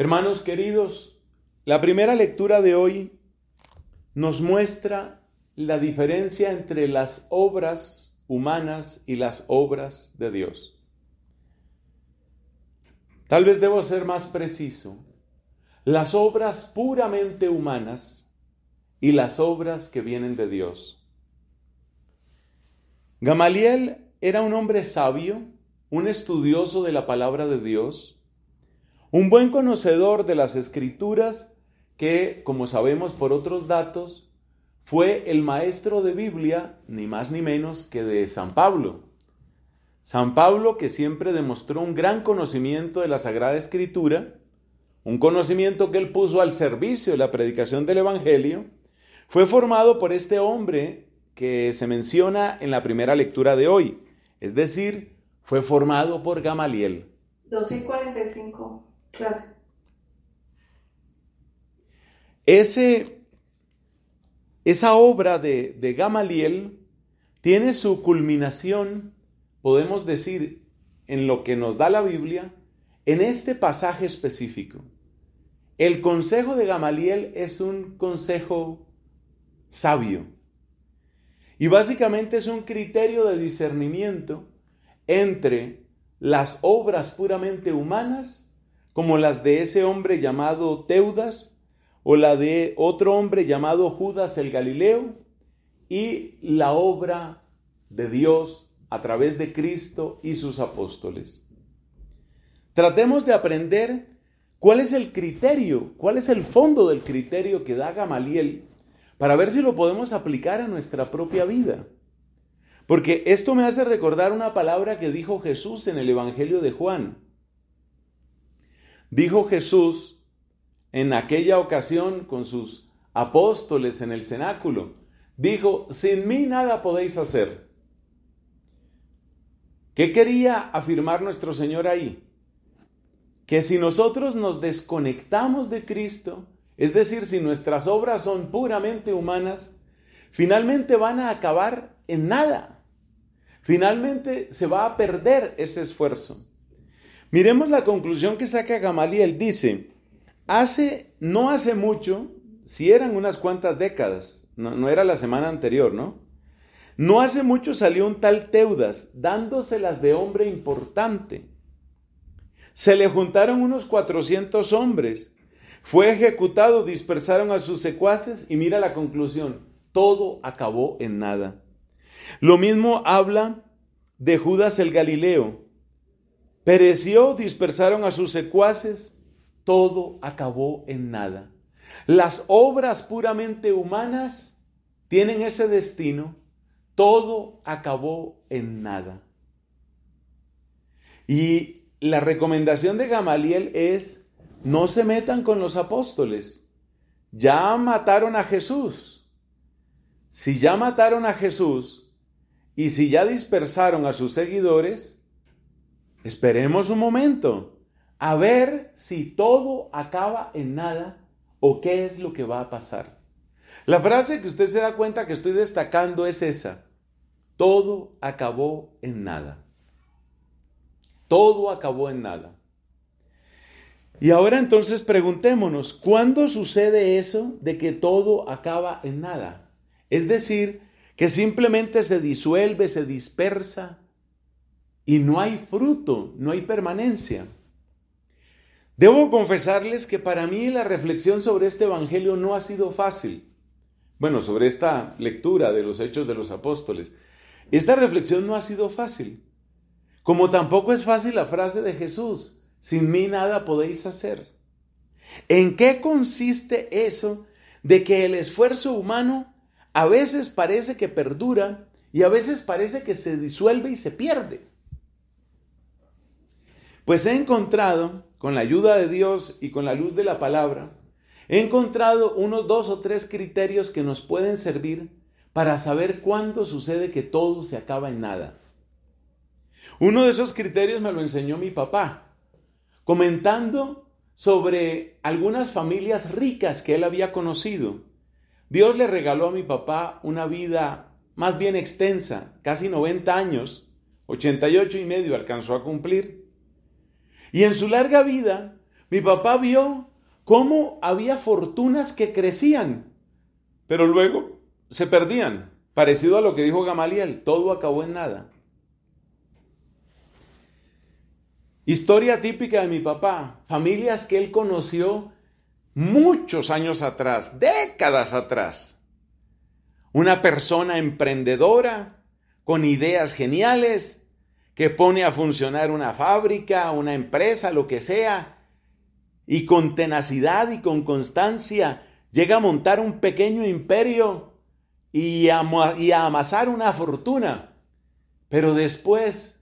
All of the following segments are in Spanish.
Hermanos queridos, la primera lectura de hoy nos muestra la diferencia entre las obras humanas y las obras de Dios. Tal vez debo ser más preciso. Las obras puramente humanas y las obras que vienen de Dios. Gamaliel era un hombre sabio, un estudioso de la palabra de Dios, un buen conocedor de las escrituras que, como sabemos por otros datos, fue el maestro de Biblia, ni más ni menos que de San Pablo. San Pablo que siempre demostró un gran conocimiento de la Sagrada Escritura, un conocimiento que él puso al servicio de la predicación del Evangelio, fue formado por este hombre que se menciona en la primera lectura de hoy, es decir, fue formado por Gamaliel. años clase. esa obra de, de Gamaliel tiene su culminación, podemos decir, en lo que nos da la Biblia, en este pasaje específico. El consejo de Gamaliel es un consejo sabio. Y básicamente es un criterio de discernimiento entre las obras puramente humanas como las de ese hombre llamado Teudas o la de otro hombre llamado Judas el Galileo, y la obra de Dios a través de Cristo y sus apóstoles. Tratemos de aprender cuál es el criterio, cuál es el fondo del criterio que da Gamaliel para ver si lo podemos aplicar a nuestra propia vida. Porque esto me hace recordar una palabra que dijo Jesús en el Evangelio de Juan. Dijo Jesús en aquella ocasión con sus apóstoles en el cenáculo, dijo, sin mí nada podéis hacer. ¿Qué quería afirmar nuestro Señor ahí? Que si nosotros nos desconectamos de Cristo, es decir, si nuestras obras son puramente humanas, finalmente van a acabar en nada. Finalmente se va a perder ese esfuerzo. Miremos la conclusión que saca Gamaliel. Dice, hace, no hace mucho, si eran unas cuantas décadas, no, no era la semana anterior, ¿no? No hace mucho salió un tal Teudas, dándoselas de hombre importante. Se le juntaron unos 400 hombres. Fue ejecutado, dispersaron a sus secuaces y mira la conclusión, todo acabó en nada. Lo mismo habla de Judas el Galileo, Pereció, dispersaron a sus secuaces, todo acabó en nada. Las obras puramente humanas tienen ese destino, todo acabó en nada. Y la recomendación de Gamaliel es, no se metan con los apóstoles. Ya mataron a Jesús. Si ya mataron a Jesús y si ya dispersaron a sus seguidores, Esperemos un momento a ver si todo acaba en nada o qué es lo que va a pasar. La frase que usted se da cuenta que estoy destacando es esa. Todo acabó en nada. Todo acabó en nada. Y ahora entonces preguntémonos, ¿cuándo sucede eso de que todo acaba en nada? Es decir, que simplemente se disuelve, se dispersa, y no hay fruto, no hay permanencia. Debo confesarles que para mí la reflexión sobre este Evangelio no ha sido fácil. Bueno, sobre esta lectura de los hechos de los apóstoles. Esta reflexión no ha sido fácil. Como tampoco es fácil la frase de Jesús, sin mí nada podéis hacer. ¿En qué consiste eso de que el esfuerzo humano a veces parece que perdura y a veces parece que se disuelve y se pierde? Pues he encontrado, con la ayuda de Dios y con la luz de la palabra, he encontrado unos dos o tres criterios que nos pueden servir para saber cuándo sucede que todo se acaba en nada. Uno de esos criterios me lo enseñó mi papá, comentando sobre algunas familias ricas que él había conocido. Dios le regaló a mi papá una vida más bien extensa, casi 90 años, 88 y medio alcanzó a cumplir. Y en su larga vida, mi papá vio cómo había fortunas que crecían, pero luego se perdían, parecido a lo que dijo Gamaliel, todo acabó en nada. Historia típica de mi papá, familias que él conoció muchos años atrás, décadas atrás. Una persona emprendedora, con ideas geniales, que pone a funcionar una fábrica, una empresa, lo que sea, y con tenacidad y con constancia llega a montar un pequeño imperio y a, amasar una fortuna. Pero después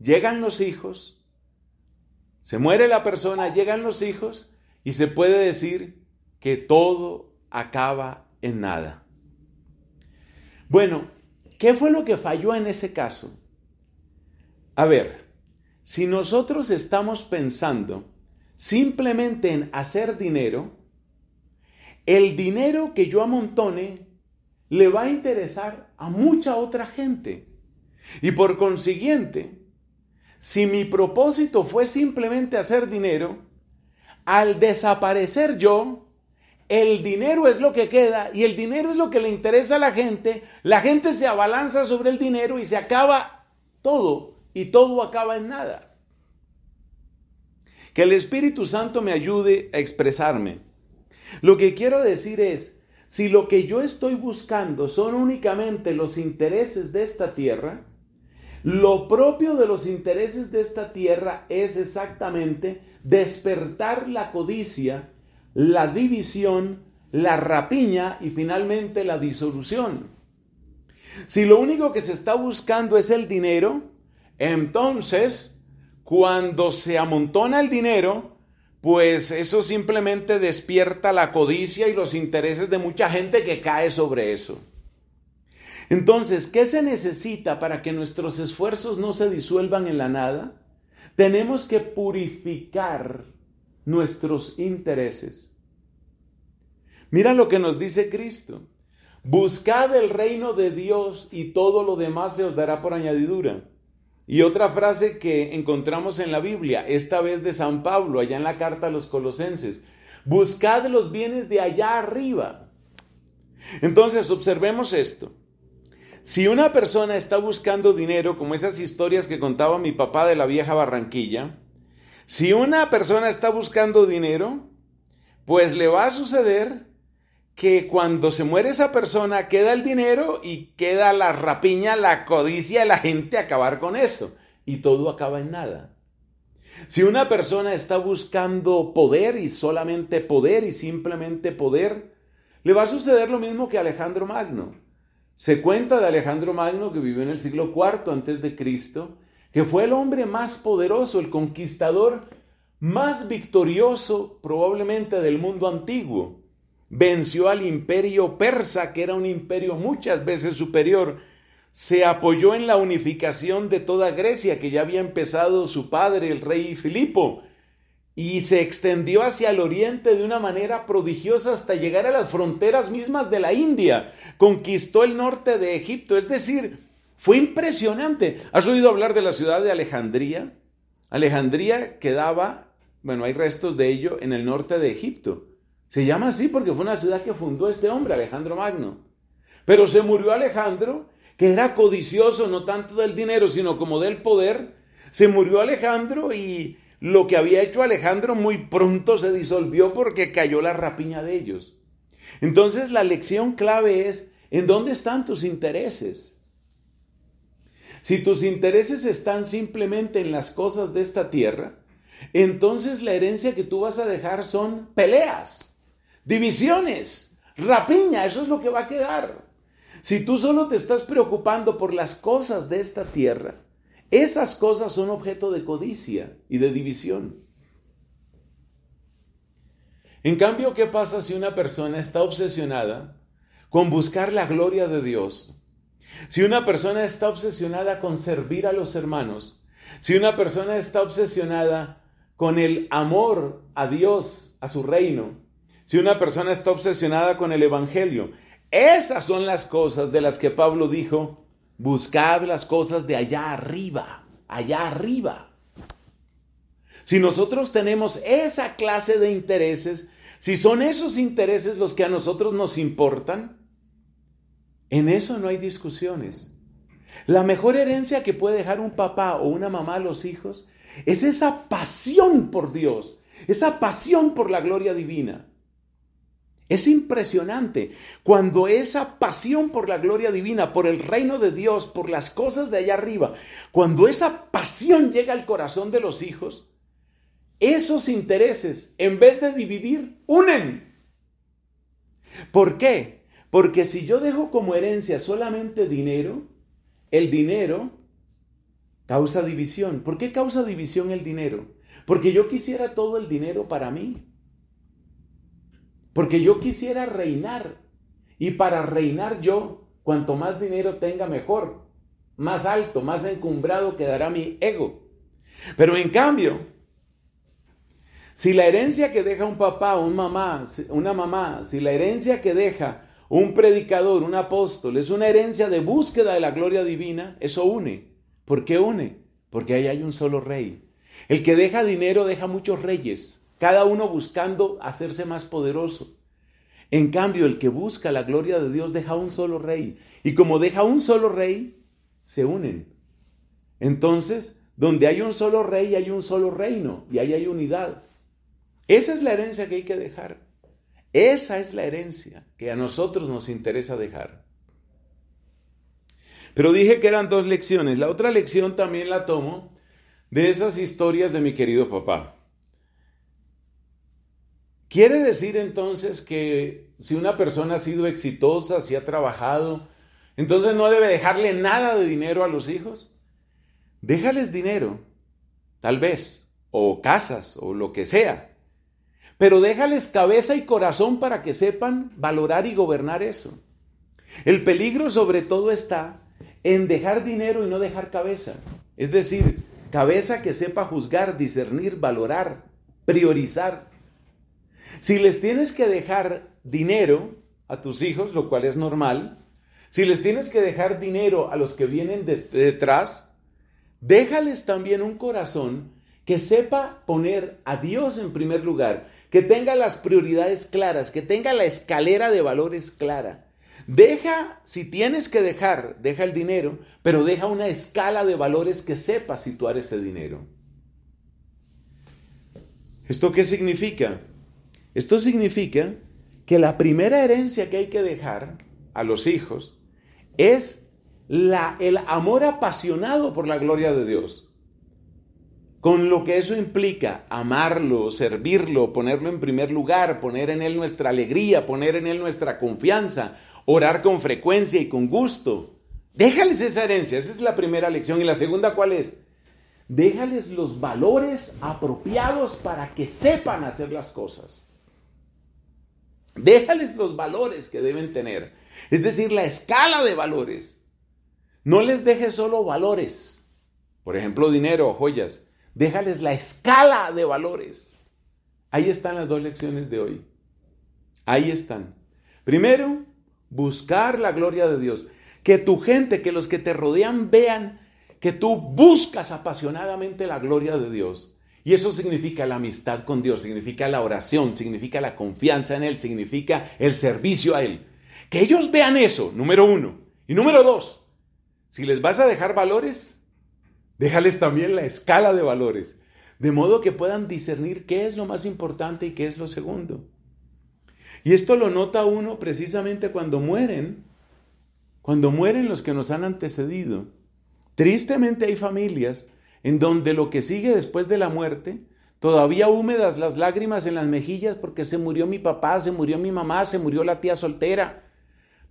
llegan los hijos, se muere la persona, llegan los hijos y se puede decir que todo acaba en nada. Bueno, ¿qué fue lo que falló en ese caso? A ver, si nosotros estamos pensando simplemente en hacer dinero, el dinero que yo amontone le va a interesar a mucha otra gente. Y por consiguiente, si mi propósito fue simplemente hacer dinero, al desaparecer yo, el dinero es lo que queda y el dinero es lo que le interesa a la gente, la gente se abalanza sobre el dinero y se acaba todo y todo acaba en nada. Que el Espíritu Santo me ayude a expresarme. Lo que quiero decir es, si lo que yo estoy buscando son únicamente los intereses de esta tierra, lo propio de los intereses de esta tierra es exactamente despertar la codicia, la división, la rapiña y finalmente la disolución. Si lo único que se está buscando es el dinero, entonces, cuando se amontona el dinero, pues eso simplemente despierta la codicia y los intereses de mucha gente que cae sobre eso. Entonces, ¿qué se necesita para que nuestros esfuerzos no se disuelvan en la nada? Tenemos que purificar nuestros intereses. Mira lo que nos dice Cristo. Buscad el reino de Dios y todo lo demás se os dará por añadidura. Y otra frase que encontramos en la Biblia, esta vez de San Pablo, allá en la carta a los colosenses, buscad los bienes de allá arriba. Entonces, observemos esto. Si una persona está buscando dinero, como esas historias que contaba mi papá de la vieja Barranquilla, si una persona está buscando dinero, pues le va a suceder que cuando se muere esa persona queda el dinero y queda la rapiña, la codicia de la gente a acabar con eso. Y todo acaba en nada. Si una persona está buscando poder y solamente poder y simplemente poder, le va a suceder lo mismo que Alejandro Magno. Se cuenta de Alejandro Magno que vivió en el siglo IV antes de Cristo, que fue el hombre más poderoso, el conquistador más victorioso probablemente del mundo antiguo venció al imperio persa, que era un imperio muchas veces superior, se apoyó en la unificación de toda Grecia, que ya había empezado su padre, el rey Filipo, y se extendió hacia el oriente de una manera prodigiosa hasta llegar a las fronteras mismas de la India, conquistó el norte de Egipto, es decir, fue impresionante. ¿Has oído hablar de la ciudad de Alejandría? Alejandría quedaba, bueno, hay restos de ello en el norte de Egipto. Se llama así porque fue una ciudad que fundó este hombre, Alejandro Magno. Pero se murió Alejandro, que era codicioso no tanto del dinero, sino como del poder. Se murió Alejandro y lo que había hecho Alejandro muy pronto se disolvió porque cayó la rapiña de ellos. Entonces la lección clave es, ¿en dónde están tus intereses? Si tus intereses están simplemente en las cosas de esta tierra, entonces la herencia que tú vas a dejar son peleas divisiones, rapiña, eso es lo que va a quedar. Si tú solo te estás preocupando por las cosas de esta tierra, esas cosas son objeto de codicia y de división. En cambio, ¿qué pasa si una persona está obsesionada con buscar la gloria de Dios? Si una persona está obsesionada con servir a los hermanos, si una persona está obsesionada con el amor a Dios, a su reino, si una persona está obsesionada con el Evangelio. Esas son las cosas de las que Pablo dijo, buscad las cosas de allá arriba, allá arriba. Si nosotros tenemos esa clase de intereses, si son esos intereses los que a nosotros nos importan, en eso no hay discusiones. La mejor herencia que puede dejar un papá o una mamá a los hijos es esa pasión por Dios, esa pasión por la gloria divina. Es impresionante cuando esa pasión por la gloria divina, por el reino de Dios, por las cosas de allá arriba, cuando esa pasión llega al corazón de los hijos, esos intereses, en vez de dividir, unen. ¿Por qué? Porque si yo dejo como herencia solamente dinero, el dinero causa división. ¿Por qué causa división el dinero? Porque yo quisiera todo el dinero para mí. Porque yo quisiera reinar. Y para reinar yo, cuanto más dinero tenga, mejor. Más alto, más encumbrado quedará mi ego. Pero en cambio, si la herencia que deja un papá, un mamá, una mamá, si la herencia que deja un predicador, un apóstol, es una herencia de búsqueda de la gloria divina, eso une. ¿Por qué une? Porque ahí hay un solo rey. El que deja dinero deja muchos reyes cada uno buscando hacerse más poderoso. En cambio, el que busca la gloria de Dios deja un solo rey. Y como deja un solo rey, se unen. Entonces, donde hay un solo rey, hay un solo reino y ahí hay unidad. Esa es la herencia que hay que dejar. Esa es la herencia que a nosotros nos interesa dejar. Pero dije que eran dos lecciones. La otra lección también la tomo de esas historias de mi querido papá. Quiere decir entonces que si una persona ha sido exitosa, si ha trabajado, entonces no debe dejarle nada de dinero a los hijos. Déjales dinero, tal vez, o casas, o lo que sea. Pero déjales cabeza y corazón para que sepan valorar y gobernar eso. El peligro sobre todo está en dejar dinero y no dejar cabeza. Es decir, cabeza que sepa juzgar, discernir, valorar, priorizar. Si les tienes que dejar dinero a tus hijos, lo cual es normal, si les tienes que dejar dinero a los que vienen detrás, déjales también un corazón que sepa poner a Dios en primer lugar, que tenga las prioridades claras, que tenga la escalera de valores clara. Deja, si tienes que dejar, deja el dinero, pero deja una escala de valores que sepa situar ese dinero. ¿Esto qué significa? Esto significa que la primera herencia que hay que dejar a los hijos es la, el amor apasionado por la gloria de Dios. Con lo que eso implica, amarlo, servirlo, ponerlo en primer lugar, poner en él nuestra alegría, poner en él nuestra confianza, orar con frecuencia y con gusto. Déjales esa herencia, esa es la primera lección. ¿Y la segunda cuál es? Déjales los valores apropiados para que sepan hacer las cosas. Déjales los valores que deben tener. Es decir, la escala de valores. No les dejes solo valores. Por ejemplo, dinero o joyas. Déjales la escala de valores. Ahí están las dos lecciones de hoy. Ahí están. Primero, buscar la gloria de Dios. Que tu gente, que los que te rodean vean que tú buscas apasionadamente la gloria de Dios. Y eso significa la amistad con Dios, significa la oración, significa la confianza en Él, significa el servicio a Él. Que ellos vean eso, número uno. Y número dos, si les vas a dejar valores, déjales también la escala de valores, de modo que puedan discernir qué es lo más importante y qué es lo segundo. Y esto lo nota uno precisamente cuando mueren, cuando mueren los que nos han antecedido. Tristemente hay familias en donde lo que sigue después de la muerte, todavía húmedas las lágrimas en las mejillas porque se murió mi papá, se murió mi mamá, se murió la tía soltera,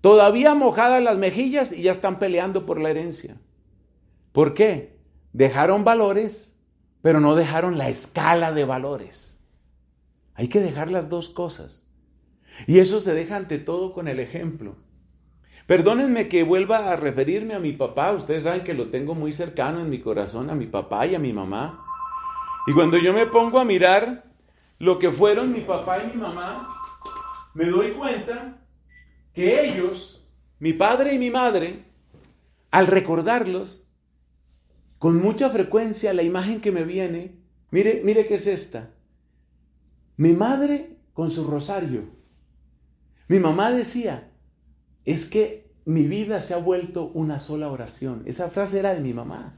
todavía mojadas las mejillas y ya están peleando por la herencia. ¿Por qué? Dejaron valores, pero no dejaron la escala de valores. Hay que dejar las dos cosas. Y eso se deja ante todo con el ejemplo. Perdónenme que vuelva a referirme a mi papá. Ustedes saben que lo tengo muy cercano en mi corazón, a mi papá y a mi mamá. Y cuando yo me pongo a mirar lo que fueron mi papá y mi mamá, me doy cuenta que ellos, mi padre y mi madre, al recordarlos, con mucha frecuencia la imagen que me viene, mire, mire que es esta. Mi madre con su rosario. Mi mamá decía, es que mi vida se ha vuelto una sola oración. Esa frase era de mi mamá.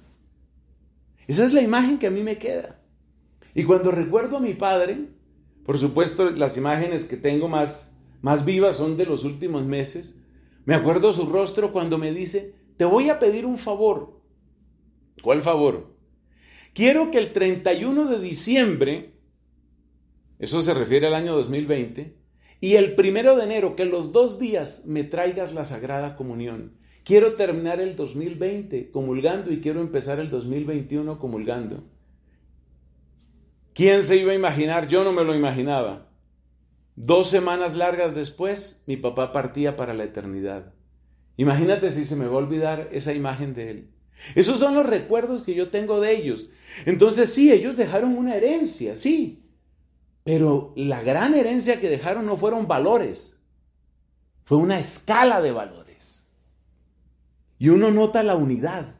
Esa es la imagen que a mí me queda. Y cuando recuerdo a mi padre, por supuesto las imágenes que tengo más, más vivas son de los últimos meses, me acuerdo su rostro cuando me dice, te voy a pedir un favor. ¿Cuál favor? Quiero que el 31 de diciembre, eso se refiere al año 2020, y el primero de enero, que los dos días me traigas la Sagrada Comunión. Quiero terminar el 2020 comulgando y quiero empezar el 2021 comulgando. ¿Quién se iba a imaginar? Yo no me lo imaginaba. Dos semanas largas después, mi papá partía para la eternidad. Imagínate si se me va a olvidar esa imagen de él. Esos son los recuerdos que yo tengo de ellos. Entonces sí, ellos dejaron una herencia, sí, pero la gran herencia que dejaron no fueron valores, fue una escala de valores. Y uno nota la unidad.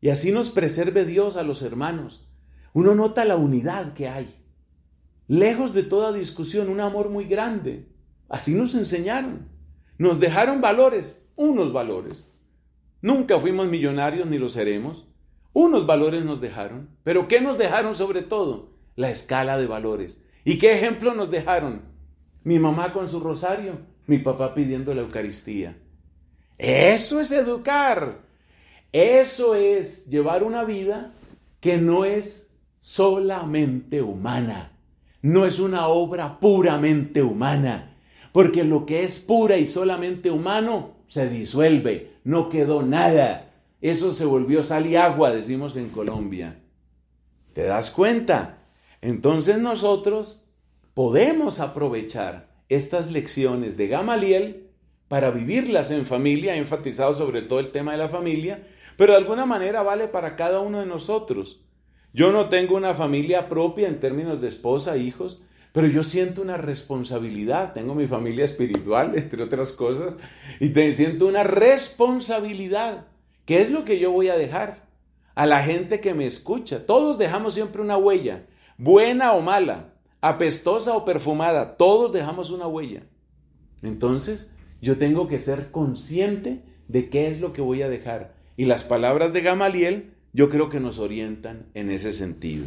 Y así nos preserve Dios a los hermanos. Uno nota la unidad que hay. Lejos de toda discusión, un amor muy grande. Así nos enseñaron. Nos dejaron valores, unos valores. Nunca fuimos millonarios ni lo seremos. Unos valores nos dejaron. Pero ¿qué nos dejaron sobre todo? La escala de valores. ¿Y qué ejemplo nos dejaron? Mi mamá con su rosario, mi papá pidiendo la Eucaristía. Eso es educar. Eso es llevar una vida que no es solamente humana, no es una obra puramente humana, porque lo que es pura y solamente humano se disuelve, no quedó nada. Eso se volvió sal y agua, decimos en Colombia. ¿Te das cuenta? Entonces nosotros podemos aprovechar estas lecciones de Gamaliel para vivirlas en familia, enfatizado sobre todo el tema de la familia, pero de alguna manera vale para cada uno de nosotros. Yo no tengo una familia propia en términos de esposa, hijos, pero yo siento una responsabilidad. Tengo mi familia espiritual, entre otras cosas, y te siento una responsabilidad. ¿Qué es lo que yo voy a dejar? A la gente que me escucha. Todos dejamos siempre una huella buena o mala, apestosa o perfumada, todos dejamos una huella. Entonces, yo tengo que ser consciente de qué es lo que voy a dejar. Y las palabras de Gamaliel yo creo que nos orientan en ese sentido.